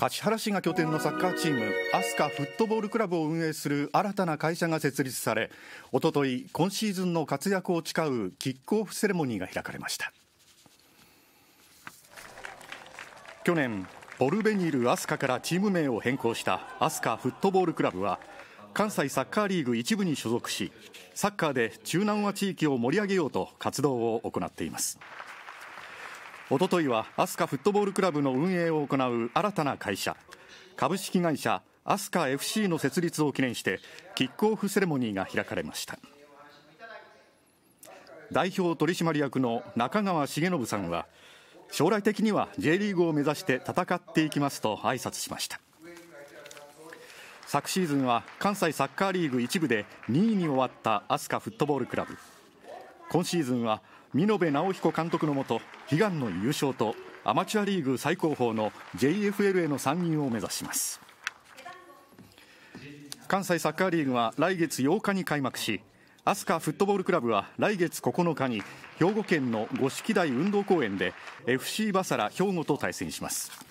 橿原市が拠点のサッカーチームアスカフットボールクラブを運営する新たな会社が設立されおととい今シーズンの活躍を誓うキックオフセレモニーが開かれました去年ボルベニールアスカからチーム名を変更したアスカフットボールクラブは関西サッカーリーグ一部に所属しサッカーで中南和地域を盛り上げようと活動を行っていますおとといはアスカフットボールクラブの運営を行う新たな会社株式会社アスカ FC の設立を記念してキックオフセレモニーが開かれました代表取締役の中川重信さんは将来的には J リーグを目指して戦っていきますと挨拶しました昨シーズンは関西サッカーリーグ1部で2位に終わった飛鳥フットボールクラブ今シーズンは見延直彦監督のもと悲願の優勝とアマチュアリーグ最高峰の JFL への参入を目指します関西サッカーリーグは来月8日に開幕し飛鳥フットボールクラブは来月9日に兵庫県の五色台運動公園で FC バサラ兵庫と対戦します